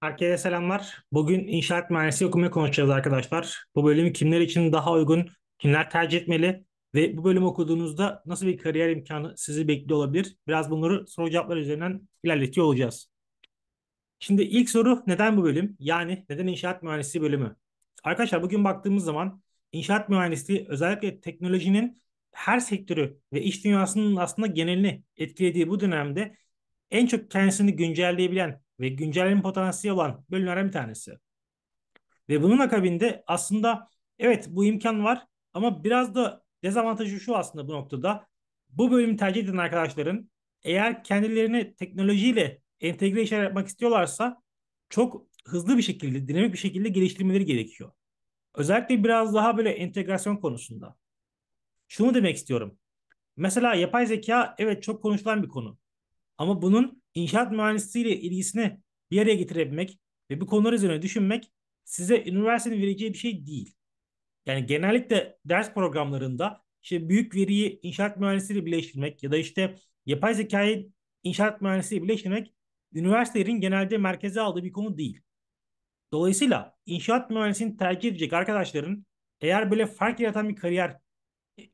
Herkese selamlar. Bugün inşaat mühendisliği okumaya konuşacağız arkadaşlar. Bu bölüm kimler için daha uygun, kimler tercih etmeli ve bu bölüm okuduğunuzda nasıl bir kariyer imkanı sizi bekliyor olabilir? Biraz bunları soru cevaplar üzerinden ilerletiyor olacağız. Şimdi ilk soru neden bu bölüm? Yani neden inşaat mühendisliği bölümü? Arkadaşlar bugün baktığımız zaman inşaat mühendisliği özellikle teknolojinin her sektörü ve iş dünyasının aslında genelini etkilediği bu dönemde en çok kendisini güncelleyebilen ve güncellerin potansiyeli olan bölümlerden bir tanesi. Ve bunun akabinde aslında evet bu imkan var ama biraz da dezavantajı şu aslında bu noktada. Bu bölümü tercih eden arkadaşların eğer kendilerini teknolojiyle entegre işler yapmak istiyorlarsa çok hızlı bir şekilde, dinamik bir şekilde geliştirmeleri gerekiyor. Özellikle biraz daha böyle entegrasyon konusunda. Şunu demek istiyorum. Mesela yapay zeka evet çok konuşulan bir konu. Ama bunun inşaat mühendisliğiyle ilgisini bir araya getirebilmek ve bu konular üzerine düşünmek size üniversitenin vereceği bir şey değil. Yani genellikle ders programlarında işte büyük veriyi inşaat mühendisliğiyle birleştirmek ya da işte yapay zekayı inşaat mühendisliğiyle birleştirmek üniversitelerin genelde merkeze aldığı bir konu değil. Dolayısıyla inşaat mühendisliğini tercih edecek arkadaşların eğer böyle fark yaratan bir kariyer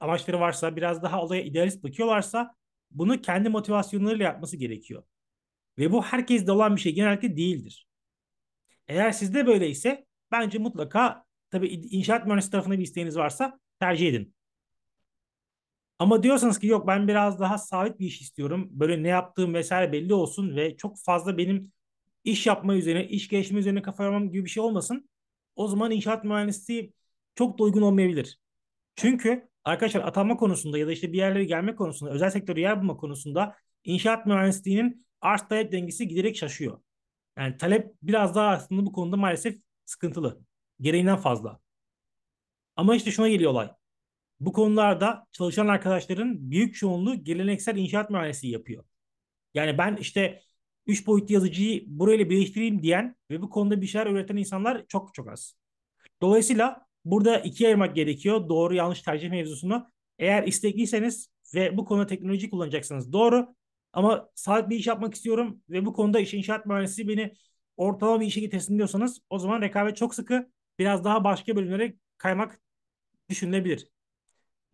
amaçları varsa, biraz daha olaya idealist bakıyorlarsa bunu kendi motivasyonlarıyla yapması gerekiyor. Ve bu herkeste olan bir şey genellikle değildir. Eğer sizde böyle ise bence mutlaka tabi inşaat mühendisi tarafında bir isteğiniz varsa tercih edin. Ama diyorsanız ki yok ben biraz daha sabit bir iş istiyorum. Böyle ne yaptığım vesaire belli olsun ve çok fazla benim iş yapma üzerine, iş gelişme üzerine kafa yormam gibi bir şey olmasın. O zaman inşaat mühendisliği çok da uygun olmayabilir. Çünkü arkadaşlar atanma konusunda ya da işte bir yerlere gelme konusunda, özel sektörü yer bulma konusunda inşaat mühendisliğinin arz talep dengesi giderek şaşıyor. Yani talep biraz daha aslında bu konuda maalesef sıkıntılı. Gereğinden fazla. Ama işte şuna geliyor olay. Bu konularda çalışan arkadaşların büyük çoğunluğu geleneksel inşaat mühendisliği yapıyor. Yani ben işte 3 boyutlu yazıcıyı burayla birleştireyim diyen ve bu konuda bir şeyler üreten insanlar çok çok az. Dolayısıyla burada ikiye ayırmak gerekiyor doğru yanlış tercih mevzusunu. Eğer istekliyseniz ve bu konuda teknoloji kullanacaksınız doğru ama saat bir iş yapmak istiyorum ve bu konuda iş inşaat mühendisi beni ortalama bir işe getirsin diyorsanız o zaman rekabet çok sıkı. Biraz daha başka bölümlere kaymak düşünülebilir.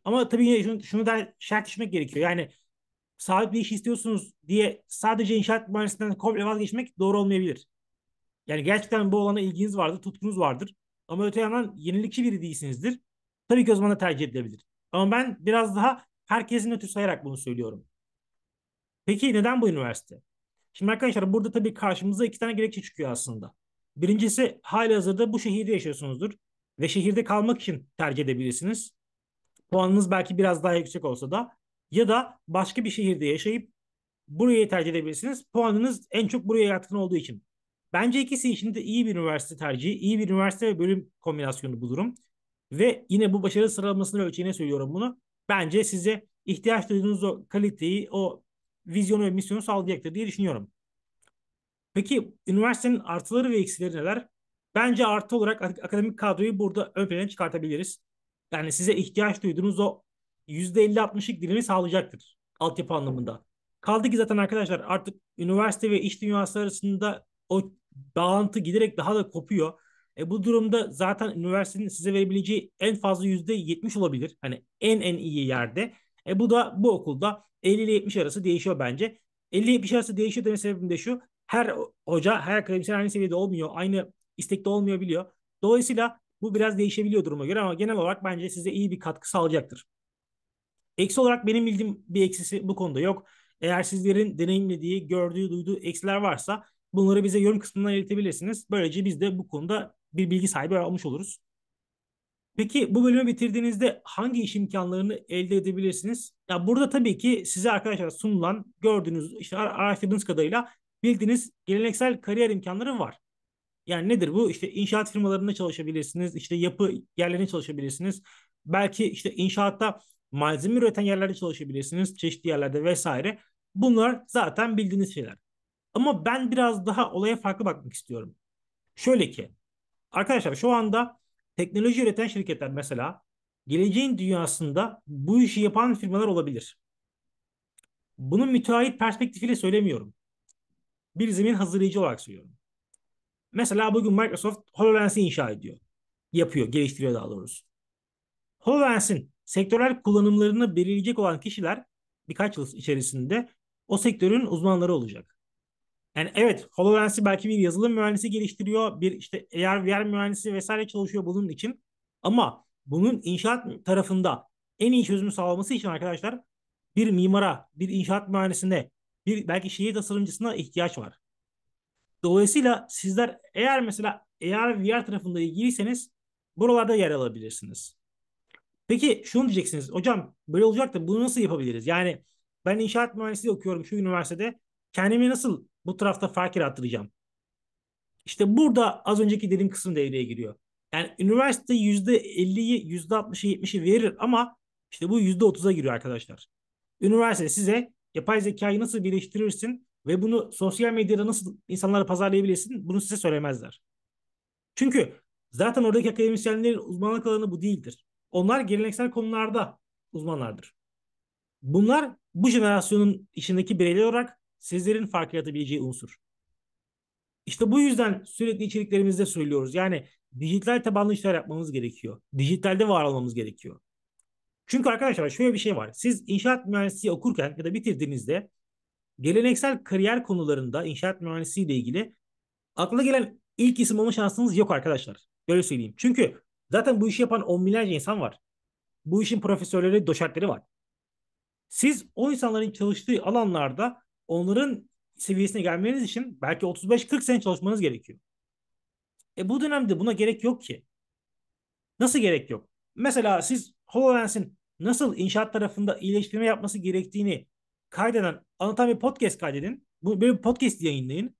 Ama tabii yine şunu, şunu da şart düşmek gerekiyor. Yani sabit bir iş istiyorsunuz diye sadece inşaat mühendisinden komple vazgeçmek doğru olmayabilir. Yani gerçekten bu olana ilginiz vardır, tutkunuz vardır. Ama öte yandan yenilikçi biri değilsinizdir. Tabii ki o zaman da tercih edilebilir. Ama ben biraz daha herkesin ötü sayarak bunu söylüyorum. Peki neden bu üniversite? Şimdi arkadaşlar burada tabii karşımıza iki tane gerekçe çıkıyor aslında. Birincisi hali hazırda bu şehirde yaşıyorsunuzdur ve şehirde kalmak için tercih edebilirsiniz. Puanınız belki biraz daha yüksek olsa da ya da başka bir şehirde yaşayıp burayı tercih edebilirsiniz. Puanınız en çok buraya yatkın olduğu için. Bence ikisi için de iyi bir üniversite tercihi, iyi bir üniversite ve bölüm kombinasyonu bu durum. Ve yine bu başarı sıralamasını ölçeğine söylüyorum bunu. Bence size ihtiyaç duyduğunuz o kaliteyi, o vizyonu ve misyonu sağlayacaktır diye düşünüyorum. Peki üniversitenin artıları ve eksileri neler? Bence artı olarak akademik kadroyu burada ön plana çıkartabiliriz. Yani size ihtiyaç duyduğunuz o %50-60'lık dilimi sağlayacaktır altyapı anlamında. Kaldı ki zaten arkadaşlar artık üniversite ve iş dünyası arasında o bağlantı giderek daha da kopuyor. E bu durumda zaten üniversitenin size verebileceği en fazla yüzde yetmiş olabilir. Hani en en iyi yerde. E bu da bu okulda 50 ile 70 arası değişiyor bence. 50 70 arası değişiyor deme sebebim de şu. Her hoca, her akademisyen aynı seviyede olmuyor. Aynı istekte olmuyor biliyor. Dolayısıyla bu biraz değişebiliyor duruma göre ama genel olarak bence size iyi bir katkı sağlayacaktır. Eksi olarak benim bildiğim bir eksisi bu konuda yok. Eğer sizlerin deneyimlediği, gördüğü, duyduğu eksiler varsa bunları bize yorum kısmından iletebilirsiniz. Böylece biz de bu konuda bir bilgi sahibi olmuş oluruz. Peki bu bölümü bitirdiğinizde hangi iş imkanlarını elde edebilirsiniz? Ya burada tabii ki size arkadaşlar sunulan, gördüğünüz, işte araştırdığınız kadarıyla bildiğiniz geleneksel kariyer imkanları var. Yani nedir bu? İşte inşaat firmalarında çalışabilirsiniz, işte yapı yerlerinde çalışabilirsiniz. Belki işte inşaatta malzeme üreten yerlerde çalışabilirsiniz, çeşitli yerlerde vesaire. Bunlar zaten bildiğiniz şeyler. Ama ben biraz daha olaya farklı bakmak istiyorum. Şöyle ki, arkadaşlar şu anda teknoloji üreten şirketler mesela geleceğin dünyasında bu işi yapan firmalar olabilir. Bunu müteahhit perspektifiyle söylemiyorum. Bir zemin hazırlayıcı olarak söylüyorum. Mesela bugün Microsoft HoloLens'i inşa ediyor. Yapıyor, geliştiriyor daha doğrusu. HoloLens'in sektörel kullanımlarını belirleyecek olan kişiler birkaç yıl içerisinde o sektörün uzmanları olacak. Yani evet HoloLens'i belki bir yazılım mühendisi geliştiriyor. Bir işte AR VR mühendisi vesaire çalışıyor bunun için. Ama bunun inşaat tarafında en iyi çözümü sağlaması için arkadaşlar bir mimara, bir inşaat mühendisine, bir belki şehir tasarımcısına ihtiyaç var. Dolayısıyla sizler eğer mesela AR VR tarafında ilgiliyseniz buralarda yer alabilirsiniz. Peki şunu diyeceksiniz. Hocam böyle olacak da bunu nasıl yapabiliriz? Yani ben inşaat mühendisliği okuyorum şu üniversitede. Kendimi nasıl bu tarafta fakir yarattıracağım. İşte burada az önceki dediğim kısım devreye giriyor. Yani üniversite %50'yi, %60'ı, %70'i verir ama işte bu %30'a giriyor arkadaşlar. Üniversite size yapay zekayı nasıl birleştirirsin ve bunu sosyal medyada nasıl insanlara pazarlayabilirsin bunu size söylemezler. Çünkü zaten oradaki akademisyenlerin uzmanlık alanı bu değildir. Onlar geleneksel konularda uzmanlardır. Bunlar bu jenerasyonun içindeki bireyler olarak sizlerin fark yaratabileceği unsur. İşte bu yüzden sürekli içeriklerimizde söylüyoruz. Yani dijital tabanlı işler yapmamız gerekiyor. Dijitalde var olmamız gerekiyor. Çünkü arkadaşlar şöyle bir şey var. Siz inşaat mühendisliği okurken ya da bitirdiğinizde geleneksel kariyer konularında inşaat mühendisliği ile ilgili akla gelen ilk isim olma şansınız yok arkadaşlar. Böyle söyleyeyim. Çünkü zaten bu işi yapan on binlerce insan var. Bu işin profesörleri, doçentleri var. Siz o insanların çalıştığı alanlarda onların seviyesine gelmeniz için belki 35-40 sene çalışmanız gerekiyor. E bu dönemde buna gerek yok ki. Nasıl gerek yok? Mesela siz HoloLens'in nasıl inşaat tarafında iyileştirme yapması gerektiğini kaydeden anlatan bir podcast kaydedin. Bu böyle bir podcast yayınlayın.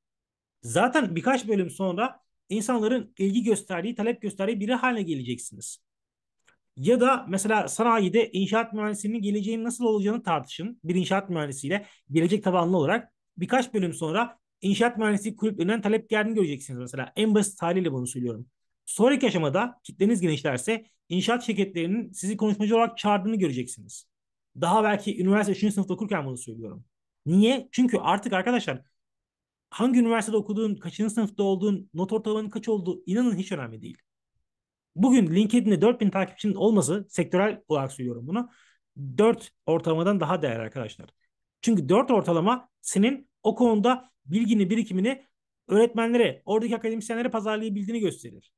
Zaten birkaç bölüm sonra insanların ilgi gösterdiği, talep gösterdiği biri haline geleceksiniz. Ya da mesela sanayide inşaat mühendisinin geleceğin nasıl olacağını tartışın. Bir inşaat mühendisiyle gelecek tabanlı olarak birkaç bölüm sonra inşaat mühendisliği kulüplerinden talep geldiğini göreceksiniz mesela. En basit haliyle bunu söylüyorum. Sonraki aşamada kitleniz genişlerse inşaat şirketlerinin sizi konuşmacı olarak çağırdığını göreceksiniz. Daha belki üniversite 3. sınıfta okurken bunu söylüyorum. Niye? Çünkü artık arkadaşlar hangi üniversitede okuduğun, kaçıncı sınıfta olduğun, not ortalamanın kaç olduğu inanın hiç önemli değil. Bugün LinkedIn'de 4000 takipçinin olması sektörel olarak söylüyorum bunu. 4 ortalamadan daha değerli arkadaşlar. Çünkü 4 ortalama senin o konuda bilgini, birikimini öğretmenlere, oradaki akademisyenlere pazarlayabildiğini gösterir.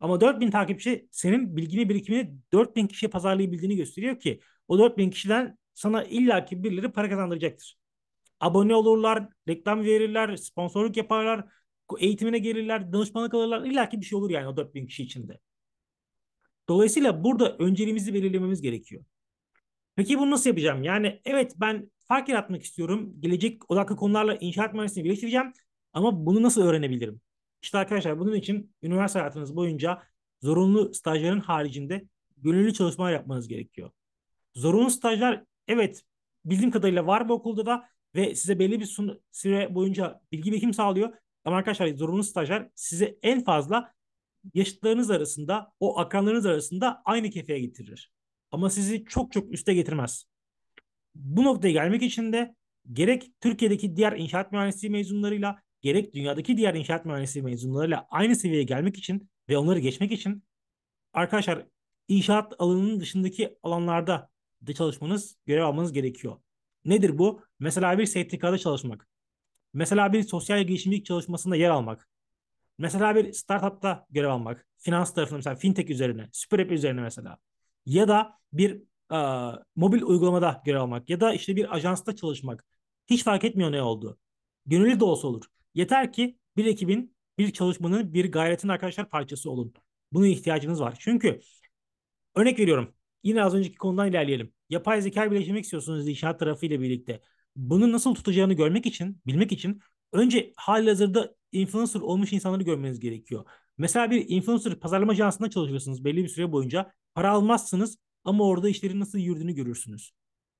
Ama 4000 takipçi senin bilgini, birikimini 4000 kişiye pazarlayabildiğini gösteriyor ki o 4000 kişiden sana illaki birileri para kazandıracaktır. Abone olurlar, reklam verirler, sponsorluk yaparlar, eğitimine gelirler, danışmanlık alırlar. illaki bir şey olur yani o 4000 kişi içinde. Dolayısıyla burada önceliğimizi belirlememiz gerekiyor. Peki bunu nasıl yapacağım? Yani evet ben fark yaratmak istiyorum. Gelecek odaklı konularla inşaat mühendisliğini birleştireceğim. Ama bunu nasıl öğrenebilirim? İşte arkadaşlar bunun için üniversite hayatınız boyunca zorunlu stajların haricinde gönüllü çalışmalar yapmanız gerekiyor. Zorunlu stajlar evet bildiğim kadarıyla var bu okulda da ve size belli bir süre boyunca bilgi birikim sağlıyor. Ama arkadaşlar zorunlu stajlar size en fazla yaşıtlarınız arasında, o akranlarınız arasında aynı kefeye getirir. Ama sizi çok çok üste getirmez. Bu noktaya gelmek için de gerek Türkiye'deki diğer inşaat mühendisliği mezunlarıyla gerek dünyadaki diğer inşaat mühendisliği mezunlarıyla aynı seviyeye gelmek için ve onları geçmek için arkadaşlar inşaat alanının dışındaki alanlarda da çalışmanız, görev almanız gerekiyor. Nedir bu? Mesela bir STK'da çalışmak. Mesela bir sosyal girişimcilik çalışmasında yer almak. Mesela bir startupta görev almak, finans tarafında mesela fintech üzerine, süper app üzerine mesela ya da bir e, mobil uygulamada görev almak ya da işte bir ajansta çalışmak hiç fark etmiyor ne oldu. Gönüllü de olsa olur. Yeter ki bir ekibin, bir çalışmanın, bir gayretin arkadaşlar parçası olun. Buna ihtiyacınız var. Çünkü örnek veriyorum. Yine az önceki konudan ilerleyelim. Yapay zeka birleştirmek istiyorsunuz inşaat tarafıyla birlikte. Bunu nasıl tutacağını görmek için, bilmek için önce halihazırda influencer olmuş insanları görmeniz gerekiyor. Mesela bir influencer pazarlama ajansında çalışıyorsunuz belli bir süre boyunca. Para almazsınız ama orada işlerin nasıl yürüdüğünü görürsünüz.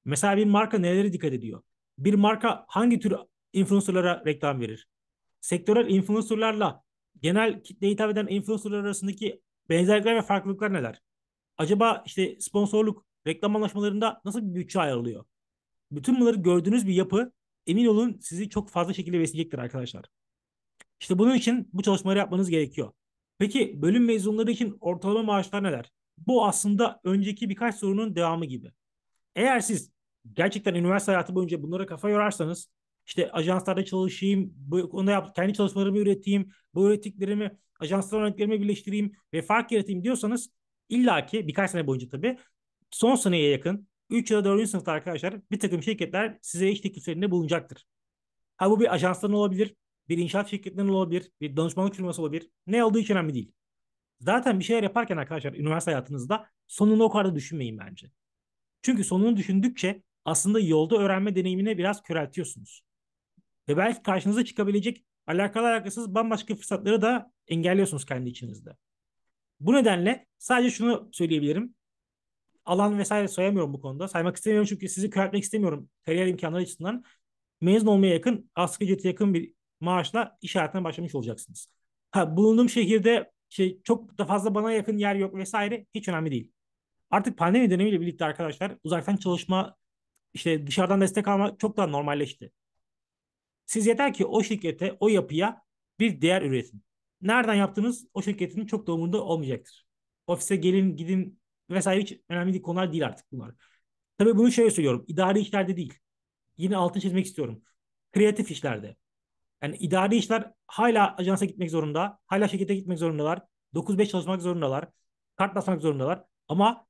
Mesela bir marka nelere dikkat ediyor? Bir marka hangi tür influencerlara reklam verir? Sektörel influencerlarla genel kitleye hitap eden influencerlar arasındaki benzerlikler ve farklılıklar neler? Acaba işte sponsorluk, reklam anlaşmalarında nasıl bir bütçe ayrılıyor? Bütün bunları gördüğünüz bir yapı emin olun sizi çok fazla şekilde besleyecektir arkadaşlar. İşte bunun için bu çalışmaları yapmanız gerekiyor. Peki bölüm mezunları için ortalama maaşlar neler? Bu aslında önceki birkaç sorunun devamı gibi. Eğer siz gerçekten üniversite hayatı boyunca bunlara kafa yorarsanız işte ajanslarda çalışayım, bu konuda yap, kendi çalışmalarımı üreteyim, bu ürettiklerimi ajanslar örneklerime birleştireyim ve fark yaratayım diyorsanız illaki birkaç sene boyunca tabii son seneye yakın 3 ya da 4. sınıfta arkadaşlar bir takım şirketler size iş tekliflerinde bulunacaktır. Ha bu bir ajansların olabilir, bir inşaat şirketinin olabilir, bir danışmanlık firması olabilir. Ne olduğu hiç önemli değil. Zaten bir şeyler yaparken arkadaşlar üniversite hayatınızda sonunu o kadar düşünmeyin bence. Çünkü sonunu düşündükçe aslında yolda öğrenme deneyimine biraz köreltiyorsunuz. Ve belki karşınıza çıkabilecek alakalı alakasız bambaşka fırsatları da engelliyorsunuz kendi içinizde. Bu nedenle sadece şunu söyleyebilirim. Alan vesaire sayamıyorum bu konuda. Saymak istemiyorum çünkü sizi köreltmek istemiyorum kariyer imkanları açısından. Mezun olmaya yakın, asgari ücrete yakın bir maaşla iş hayatına başlamış olacaksınız. Ha, bulunduğum şehirde şey, çok da fazla bana yakın yer yok vesaire hiç önemli değil. Artık pandemi dönemiyle birlikte arkadaşlar uzaktan çalışma işte dışarıdan destek alma çok daha normalleşti. Siz yeter ki o şirkete, o yapıya bir değer üretin. Nereden yaptığınız o şirketin çok da umurunda olmayacaktır. Ofise gelin, gidin vesaire hiç önemli değil, konular değil artık bunlar. Tabii bunu şöyle söylüyorum. İdari işlerde değil. Yine altını çizmek istiyorum. Kreatif işlerde. Yani idari işler hala ajansa gitmek zorunda. Hala şirkete gitmek zorundalar. 9-5 çalışmak zorundalar. Kart basmak zorundalar. Ama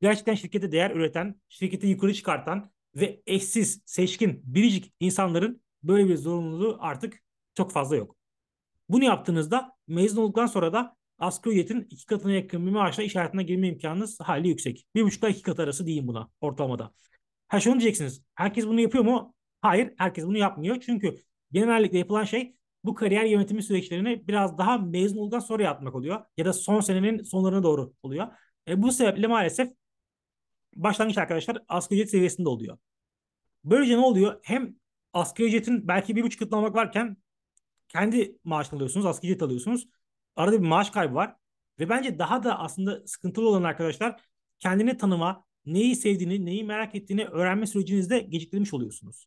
gerçekten şirkete değer üreten, şirketi yukarı çıkartan ve eşsiz, seçkin, biricik insanların böyle bir zorunluluğu artık çok fazla yok. Bunu yaptığınızda mezun olduktan sonra da asgari ücretin iki katına yakın bir maaşla iş hayatına girme imkanınız hali yüksek. Bir buçukla iki kat arası diyeyim buna ortalamada. Ha şunu diyeceksiniz. Herkes bunu yapıyor mu? Hayır herkes bunu yapmıyor. Çünkü genellikle yapılan şey bu kariyer yönetimi süreçlerini biraz daha mezun olduktan sonra yapmak oluyor. Ya da son senenin sonlarına doğru oluyor. E, bu sebeple maalesef başlangıç arkadaşlar asgari ücret seviyesinde oluyor. Böylece ne oluyor? Hem asgari ücretin belki bir buçuk katlamak varken kendi maaşını alıyorsunuz, asgari ücret alıyorsunuz. Arada bir maaş kaybı var. Ve bence daha da aslında sıkıntılı olan arkadaşlar kendini tanıma, neyi sevdiğini, neyi merak ettiğini öğrenme sürecinizde geciktirmiş oluyorsunuz.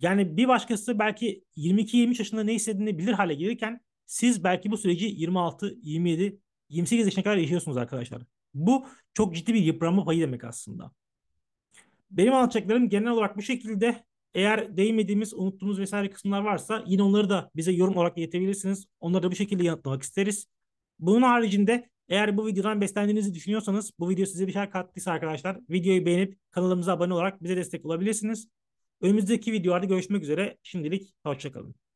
Yani bir başkası belki 22-23 yaşında ne istediğini bilir hale gelirken siz belki bu süreci 26, 27, 28 yaşına kadar yaşıyorsunuz arkadaşlar. Bu çok ciddi bir yıpranma payı demek aslında. Benim alacaklarım genel olarak bu şekilde. Eğer değmediğimiz, unuttuğumuz vesaire kısımlar varsa yine onları da bize yorum olarak iletebilirsiniz. Onları da bu şekilde yanıtlamak isteriz. Bunun haricinde eğer bu videodan beslendiğinizi düşünüyorsanız, bu video size bir şeyler kattıysa arkadaşlar videoyu beğenip kanalımıza abone olarak bize destek olabilirsiniz. Önümüzdeki videolarda görüşmek üzere. Şimdilik hoşçakalın.